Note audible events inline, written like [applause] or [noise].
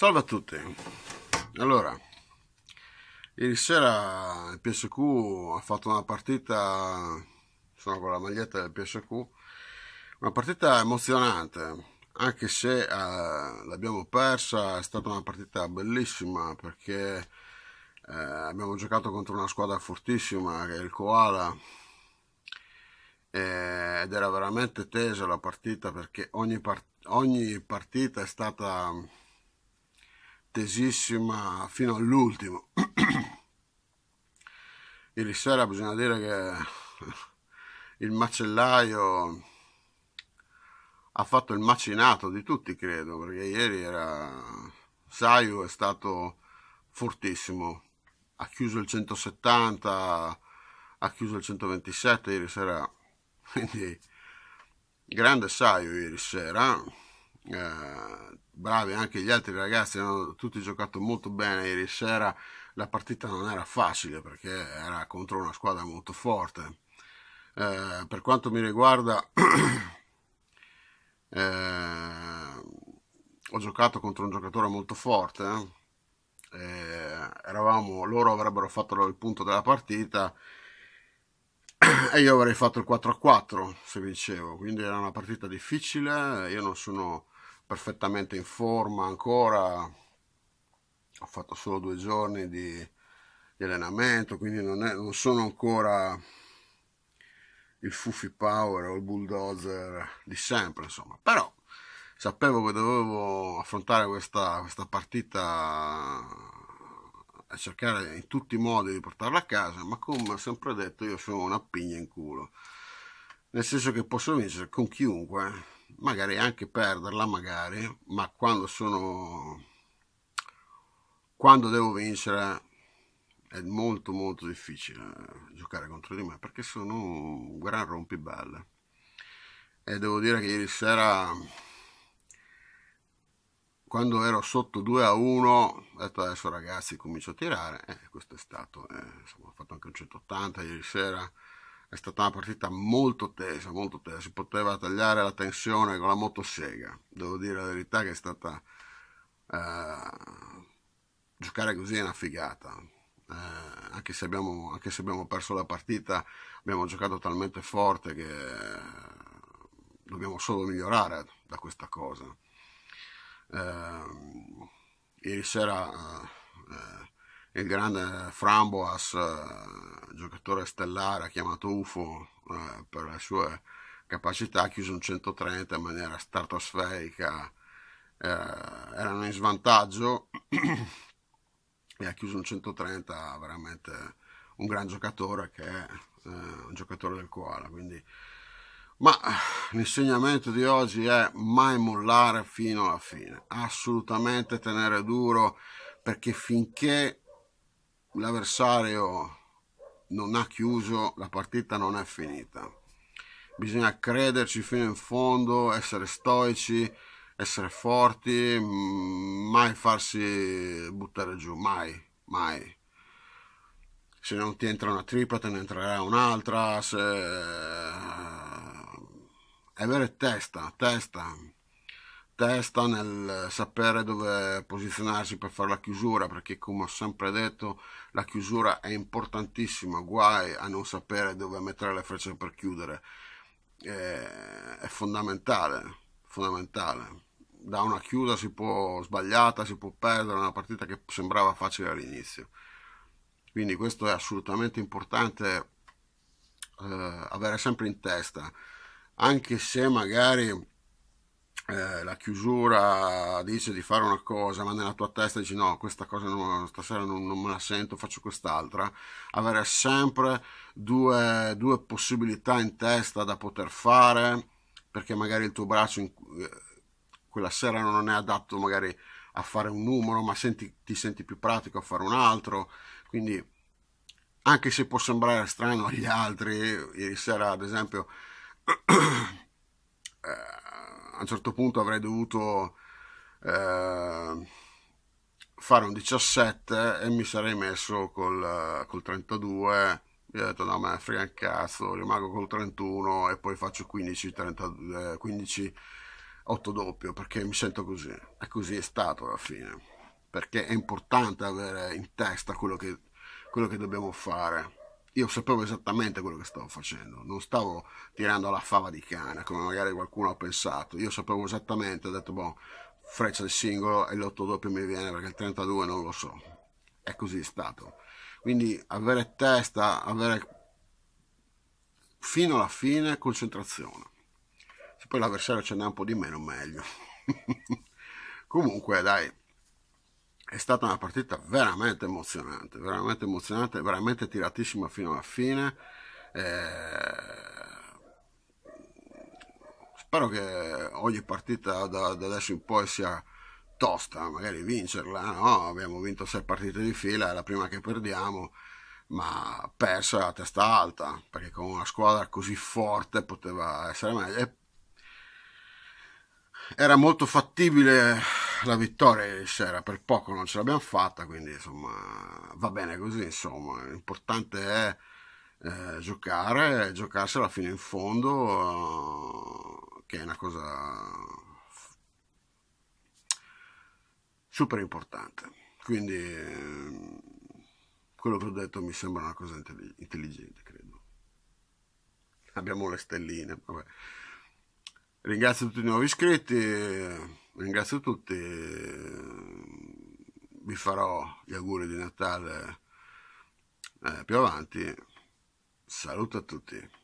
Salve a tutti. Allora, ieri sera il PSQ ha fatto una partita, sono con la maglietta del PSQ, una partita emozionante, anche se eh, l'abbiamo persa, è stata una partita bellissima perché eh, abbiamo giocato contro una squadra fortissima che è il Koala eh, ed era veramente tesa la partita perché ogni, part- ogni partita è stata tesissima fino all'ultimo. [clears throat] Ieri sera bisogna dire che il macellaio ha fatto il macinato di tutti, credo, perché ieri era... Saiu è stato fortissimo, ha chiuso il 170, ha chiuso il 127 ieri sera, [laughs] quindi grande Saiu ieri sera eh, bravi anche gli altri ragazzi, hanno tutti giocato molto bene ieri sera. La partita non era facile perché era contro una squadra molto forte. Eh, per quanto mi riguarda, [clears throat] eh, ho giocato contro un giocatore molto forte. Eh. Eh, eravamo, loro avrebbero fatto il punto della partita e io avrei fatto il 4 a 4 se vincevo, quindi era una partita difficile, io non sono perfettamente in forma ancora, ho fatto solo due giorni di, di allenamento, quindi non, è, non, sono ancora il Fufi Power o il bulldozer di sempre, insomma, però sapevo che dovevo affrontare questa, questa partita a cercare in tutti i modi di portarla a casa, ma come ho sempre detto io sono una pigna in culo, nel senso che posso vincere con chiunque, magari anche perderla, magari, ma quando sono... quando devo vincere è molto molto difficile giocare contro di me perché sono un gran rompiballe e devo dire che ieri sera quando ero sotto 2 a 1 ho detto adesso ragazzi comincio a tirare eh, questo è stato eh, insomma, ho fatto anche un 180 ieri sera è stata una partita molto tesa molto tesa si poteva tagliare la tensione con la motosega devo dire la verità che è stata eh, giocare così è una figata eh, anche se, abbiamo, anche, se abbiamo, perso la partita abbiamo giocato talmente forte che eh, dobbiamo solo migliorare da questa cosa Ehm, ieri sera eh, il grande Framboas, eh, giocatore stellare, ha chiamato UFO eh, per le sue capacità, ha chiuso un 130 in maniera stratosferica, erano in svantaggio [clears throat] e ha chiuso un 130 veramente un gran giocatore che è un giocatore del Koala, quindi ma l'insegnamento di oggi è mai mollare fino alla fine, assolutamente tenere duro perché finché l'avversario non ha chiuso la partita non è finita. Bisogna crederci fino in fondo, essere stoici, essere forti, mm, mai farsi buttare giù, mai, mai se non ti entra una tripla te ne entrerà un'altra, se avere testa, testa, testa nel sapere dove posizionarsi per fare la chiusura, perché come ho sempre detto la chiusura è importantissima, guai a non sapere dove mettere le frecce per chiudere, eh, è fondamentale, fondamentale. Da una chiusa si può sbagliata, si può perdere una partita che sembrava facile all'inizio. Quindi questo è assolutamente importante eh, avere sempre in testa anche se magari eh, la chiusura dice di fare una cosa, ma nella tua testa dici no, questa cosa non, stasera non, non me la sento, faccio quest'altra, avere sempre due, due, possibilità in testa da poter fare, perché magari il tuo braccio in, eh, quella sera non è adatto magari a fare un numero, ma senti, ti senti più pratico a fare un altro, quindi anche se può sembrare strano agli altri, ieri sera ad esempio eh, a un certo punto avrei dovuto eh, fare un 17 e mi sarei messo col, col 32 io ho detto no ma frega un cazzo rimango col 31 e poi faccio 15 32 15 8 doppio perché mi sento così e così è stato alla fine perché è importante avere in testa quello che, quello che dobbiamo fare io sapevo esattamente quello che stavo facendo, non stavo tirando la fava di cane come magari qualcuno ha pensato, io sapevo esattamente, ho detto, boh, freccia di singolo e l'8 doppio mi viene perché il 32 non lo so, è così stato. Quindi avere testa, avere fino alla fine concentrazione. Se poi l'avversario ce n'è un po' di meno, meglio. [laughs] Comunque, dai, è stata una partita veramente emozionante, veramente emozionante, veramente tiratissima fino alla fine. Eh, spero che ogni partita da, da, adesso in poi sia tosta, magari vincerla, no? abbiamo vinto sei partite di fila, è la prima che perdiamo, ma persa a testa alta, perché con una squadra così forte poteva essere meglio. era molto fattibile la vittoria di sera per poco, non ce l'abbiamo fatta, quindi insomma va bene così, insomma, l'importante è eh, giocare, giocarsela fino in fondo, eh, che è una cosa super importante. Quindi eh, quello che ho detto mi sembra una cosa intelligente, credo. Abbiamo le stelline, vabbè. Ringrazio tutti i nuovi iscritti Ringrazio tutti, vi farò gli auguri di Natale eh, più avanti. Saluto a tutti.